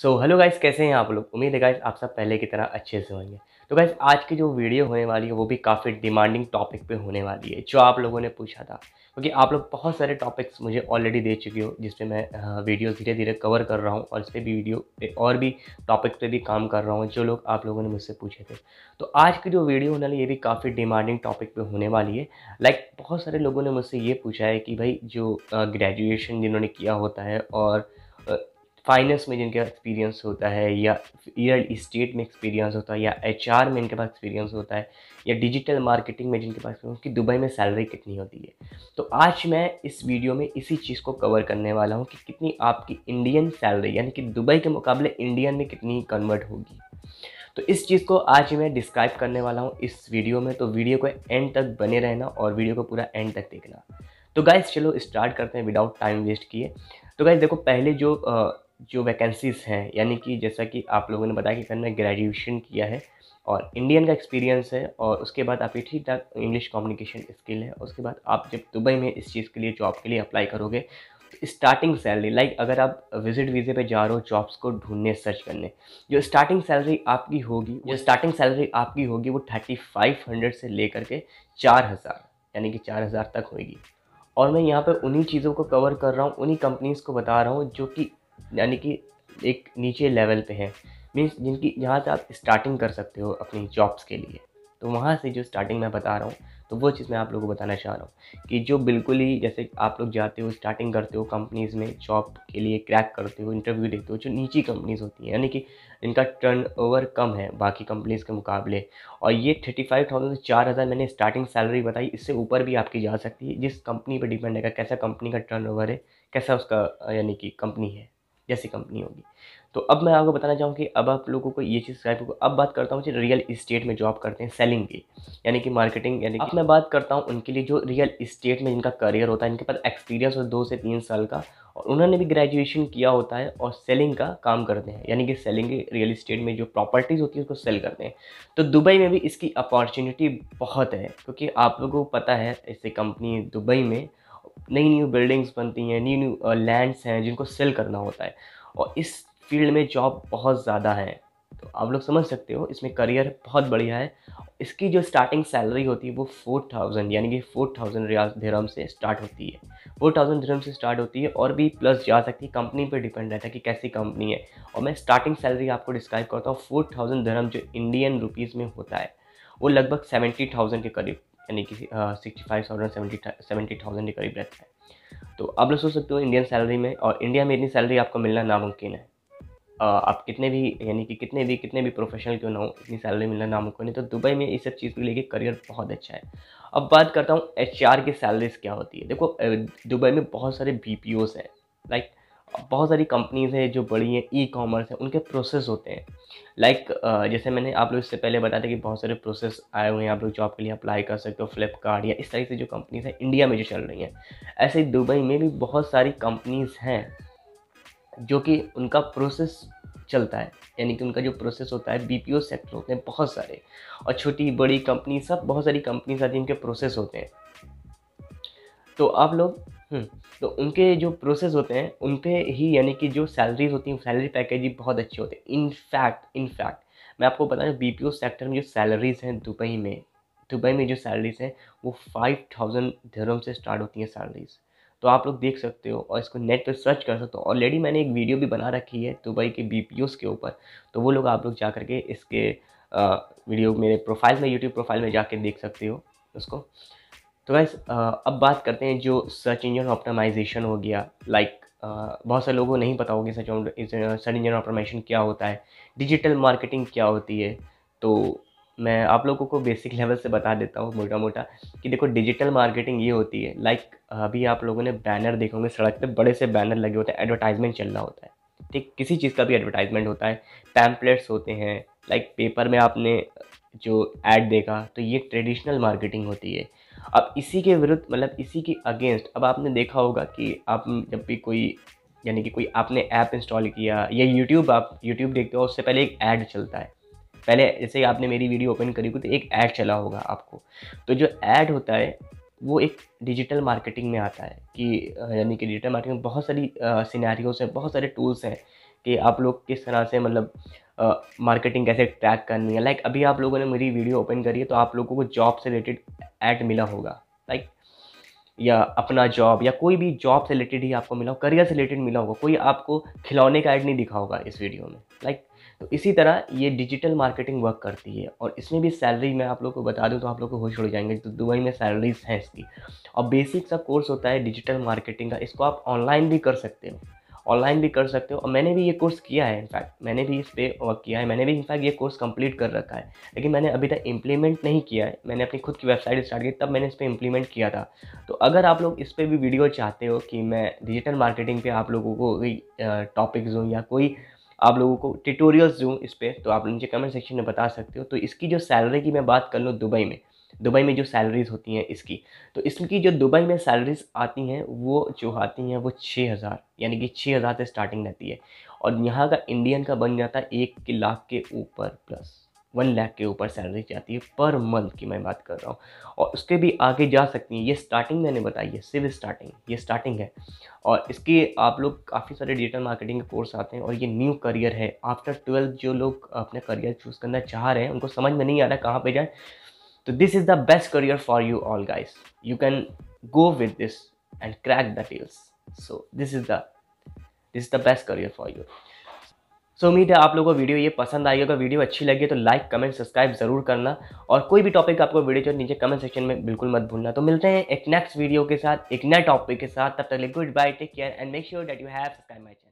So hello guys कैसे हैं आप लोग उम्मीद है गाइस आप सब पहले की तरह अच्छे से होंगे तो गाइस आज की जो वीडियो होने वाली है वो भी काफ़ी डिमांडिंग टॉपिक पे होने वाली है जो आप लोगों ने पूछा था क्योंकि आप लोग बहुत सारे टॉपिक्स मुझे ऑलरेडी दे चुके हो जिस पर मैं वीडियो धीरे धीरे कवर कर रहा हूँ और इस पर भी वीडियो पे और भी टॉपिक पे भी काम कर रहा हूँ जो लोग आप लोगों ने मुझसे पूछे थे तो आज की जो वीडियो होने वाली ये भी काफ़ी डिमांडिंग टॉपिक पे होने वाली है लाइक बहुत सारे लोगों ने मुझसे ये पूछा है कि भाई जो ग्रेजुएशन जिन्होंने किया होता है और फाइनेंस में जिनके पास एक्सपीरियंस होता है या रियल इस्टेट में एक्सपीरियंस होता है या एच में इनके पास एक्सपीरियंस होता है या डिजिटल मार्केटिंग में जिनके पास उनकी दुबई में सैलरी कितनी होती है तो आज मैं इस वीडियो में इसी चीज़ को कवर करने वाला हूँ कि कितनी आपकी इंडियन सैलरी यानी कि दुबई के मुकाबले इंडियन में कितनी कन्वर्ट होगी तो इस चीज़ को आज मैं डिस्क्राइब करने वाला हूँ इस वीडियो में तो वीडियो को एंड तक बने रहना और वीडियो को पूरा एंड तक देखना तो गाइज चलो स्टार्ट करते हैं विदाउट टाइम वेस्ट किए तो गाइज देखो पहले जो जो वैकेंसीज़ हैं यानी कि जैसा कि आप लोगों ने बताया कि सर ग्रेजुएशन किया है और इंडियन का एक्सपीरियंस है और उसके बाद आपकी ठीक ठाक इंग्लिश कम्युनिकेशन स्किल है उसके बाद आप जब दुबई में इस चीज़ के लिए जॉब के लिए अप्लाई करोगे तो स्टार्टिंग सैलरी लाइक अगर आप विजिट वीज़े पे जा रहे हो जॉब्स को ढूंढने सर्च करने जो स्टार्टिंग सैलरी आपकी होगी जो स्टार्टिंग सैलरी आपकी होगी वो थर्टी फाइव हंड्रेड से लेकर के चार हज़ार यानी कि चार हज़ार तक होगी और मैं यहाँ पर उन्हीं चीज़ों को कवर कर रहा हूँ उन्हीं कंपनीज़ को बता रहा हूँ जो कि यानी कि एक नीचे लेवल पे है मीन्स जिनकी जहाँ से आप स्टार्टिंग कर सकते हो अपनी जॉब्स के लिए तो वहाँ से जो स्टार्टिंग मैं बता रहा हूँ तो वो चीज़ मैं आप लोगों को बताना चाह रहा हूँ कि जो बिल्कुल ही जैसे आप लोग जाते हो स्टार्टिंग करते हो कंपनीज़ में जॉब के लिए क्रैक करते हो इंटरव्यू देते हो जो नीची कंपनीज़ होती हैं यानी कि इनका टर्न ओवर कम है बाकी कंपनीज़ के मुकाबले और ये थर्टी फाइव थाउजेंड से चार हज़ार मैंने स्टार्टिंग सैलरी बताई इससे ऊपर भी आपकी जा सकती है जिस कंपनी पर डिपेंड है कैसा कंपनी का टर्न ओवर है कैसा उसका यानी कि कंपनी है जैसी कंपनी होगी तो अब मैं आपको बताना चाहूँ कि अब आप लोगों को ये चीज़ सब्सक्राइब अब बात करता हूँ जो रियल इस्टेट में जॉब करते हैं सेलिंग की यानी कि मार्केटिंग यानी कि हाँ। मैं बात करता हूँ उनके लिए जो रियल इस्टेट में जिनका करियर होता है इनके पास एक्सपीरियंस होता है दो से तीन साल का और उन्होंने भी ग्रेजुएशन किया होता है और सेलिंग का काम करते हैं यानी कि सेलिंग रियल इस्टेट में जो प्रॉपर्टीज़ होती है उसको सेल करते हैं तो दुबई में भी इसकी अपॉर्चुनिटी बहुत है क्योंकि आप लोगों को पता है ऐसे कंपनी दुबई में नई न्यू बिल्डिंग्स बनती हैं न्यू न्यू लैंड्स हैं जिनको सेल करना होता है और इस फील्ड में जॉब बहुत ज़्यादा है तो आप लोग समझ सकते हो इसमें करियर बहुत बढ़िया है इसकी जो स्टार्टिंग सैलरी होती है वो फोर थाउजेंड यानी कि फोर थाउजेंड रियाज धर्म से स्टार्ट होती है फोर थाउजेंड धर्म से स्टार्ट होती है और भी प्लस जा सकती है कंपनी पर डिपेंड रहता है कि कैसी कंपनी है और मैं स्टार्टिंग सैलरी आपको डिस्क्राइब करता हूँ फोर थाउजेंड धर्म जो इंडियन रुपीज़ में होता है वो लगभग सेवेंटी थाउजेंड के करीब यानी कि sixty five thousand seventy seventy thousand के करीब रहता है तो आप लोग सोच सकते हो इंडियन सैलरी में और इंडिया में इतनी सैलरी आपको मिलना नामुमकिन है आप कितने भी यानी कि कितने भी कितने भी प्रोफेशनल क्यों ना हो इतनी सैलरी मिलना नामुमकिन है तो दुबई में इस सब चीज़ को लेकर करियर बहुत अच्छा है अब बात करता हूँ एच की सैलरीज क्या होती है देखो दुबई में बहुत सारे बी हैं लाइक like, बहुत सारी कंपनीज़ हैं जो बड़ी हैं ई कॉमर्स हैं उनके प्रोसेस होते हैं लाइक like, जैसे मैंने आप लोग इससे पहले बताया था कि बहुत सारे प्रोसेस आए हुए हैं आप लोग जॉब के लिए अप्लाई कर सकते हो फ्लिपकार्ट या इस तरह से जो कंपनीज़ हैं इंडिया में जो चल रही हैं ऐसे ही दुबई में भी बहुत सारी कंपनीज़ हैं जो कि उनका प्रोसेस चलता है यानी कि उनका जो प्रोसेस होता है बी सेक्टर होते हैं बहुत सारे और छोटी बड़ी कंपनी सब बहुत सारी कंपनीज आती हैं उनके प्रोसेस होते हैं तो आप लोग हम्म, तो उनके जो प्रोसेस होते हैं उन पर ही यानी कि जो सैलरीज होती हैं सैलरी पैकेज ही बहुत अच्छे होते हैं इनफैक्ट इनफैक्ट मैं आपको बता रहा बी पी ओ सेक्टर में जो सैलरीज हैं दुबई में दुबई में जो सैलरीज हैं वो फाइव थाउजेंड धर्म से स्टार्ट होती हैं सैलरीज तो आप लोग देख सकते हो और इसको नेट पर सर्च कर सकते हो ऑलरेडी मैंने एक वीडियो भी बना रखी है दुबई के बी के ऊपर तो वो लोग आप लोग जा करके इसके वीडियो मेरे प्रोफाइल में यूट्यूब प्रोफाइल में जाके देख सकते हो उसको तो गाइस अब बात करते हैं जो सर्च इंजन ऑप्टिमाइजेशन हो गया लाइक बहुत से लोगों को नहीं पता होगा सर्च सर्च इंजन ऑप्टिमाइजेशन क्या होता है डिजिटल मार्केटिंग क्या होती है तो मैं आप लोगों को बेसिक लेवल से बता देता हूँ मोटा मोटा कि देखो डिजिटल मार्केटिंग ये होती है लाइक अभी आप लोगों ने बैनर देखे होंगे सड़क पे बड़े से बैनर लगे होते हैं एडवर्टाइजमेंट चल रहा होता है ठीक किसी चीज़ का भी एडवर्टाइजमेंट होता है पैम्पलेट्स होते हैं लाइक पेपर में आपने जो एड देखा तो ये ट्रेडिशनल मार्केटिंग होती है अब इसी के विरुद्ध मतलब इसी के अगेंस्ट अब आपने देखा होगा कि आप जब भी कोई यानी कि कोई आपने ऐप इंस्टॉल किया या यूट्यूब आप यूट्यूब देखते हो उससे पहले एक ऐड चलता है पहले जैसे आपने मेरी वीडियो ओपन करी हुई तो एक ऐड चला होगा आपको तो जो ऐड होता है वो एक डिजिटल मार्केटिंग में आता है कि यानी कि डिजिटल मार्केटिंग में बहुत सारी सिनेरियोस हैं बहुत सारे टूल्स हैं कि आप लोग किस तरह से मतलब मार्केटिंग कैसे ट्रैक करनी है लाइक like, अभी आप लोगों ने मेरी वीडियो ओपन करी है तो आप लोगों को जॉब से रिलेटेड ऐड मिला होगा लाइक like, या अपना जॉब या कोई भी जॉब से रिलेटेड ही आपको मिला हो करियर से रिलेटेड मिला होगा कोई आपको खिलौने का ऐड नहीं दिखा होगा इस वीडियो में लाइक like, तो इसी तरह ये डिजिटल मार्केटिंग वर्क करती है और इसमें भी सैलरी मैं आप लोग को बता दूँ तो आप लोग को होश हो जाएंगे तो दुबई में सैलरीज हैं इसकी और बेसिक सा कोर्स होता है डिजिटल मार्केटिंग का इसको आप ऑनलाइन भी कर सकते हो ऑनलाइन भी कर सकते हो और मैंने भी ये कोर्स किया है इनफैक्ट मैंने भी इस पर वर्क किया है मैंने भी इनफैक्ट ये कोर्स कंप्लीट कर रखा है लेकिन मैंने अभी तक इम्प्लीमेंट नहीं किया है मैंने अपनी खुद की वेबसाइट स्टार्ट की तब मैंने इस पर इम्प्लीमेंट किया था तो अगर आप लोग इस पर भी वीडियो चाहते हो कि मैं डिजिटल मार्केटिंग पर आप लोगों को कोई टॉपिक्स दूँ या कोई आप लोगों को ट्यूटोरियल्स दूँ इस पर तो आप नीचे कमेंट सेक्शन में बता सकते हो तो इसकी जो सैलरी की मैं बात कर लूँ दुबई में दुबई में जो सैलरीज़ होती हैं इसकी तो इसकी जो दुबई में सैलरीज़ आती हैं वो जो आती हैं वो छः हज़ार यानी कि छः हज़ार से स्टार्टिंग रहती है और यहाँ का इंडियन का बन जाता है एक के लाख के ऊपर प्लस वन लाख के ऊपर सैलरी जाती है पर मंथ की मैं बात कर रहा हूँ और उसके भी आगे जा सकती हैं ये स्टार्टिंग मैंने बताई है सिर्फ स्टार्टिंग ये स्टार्टिंग है और इसके आप लोग काफ़ी सारे डिजिटल मार्केटिंग के कोर्स आते हैं और ये न्यू करियर है आफ्टर ट्वेल्थ जो लोग अपने करियर चूज़ करना चाह रहे हैं उनको समझ में नहीं आ रहा कहाँ पर जाए तो this is the best career for you all guys you can go with this and crack the tells so this is the this is the best career for you so उम्मीद है आप लोगों को वीडियो ये पसंद आई होगा video अच्छी लगी तो लाइक कमेंट सब्सक्राइब जरूर करना और कोई भी टॉपिक आपको वीडियो चाहिए नीचे कमेंट सेक्शन में बिल्कुल मत भूलना तो मिलते हैं एक नेक्स्ट वीडियो के साथ एक नए टॉपिक के साथ तब तक good bye take care and make sure that you have subscribe my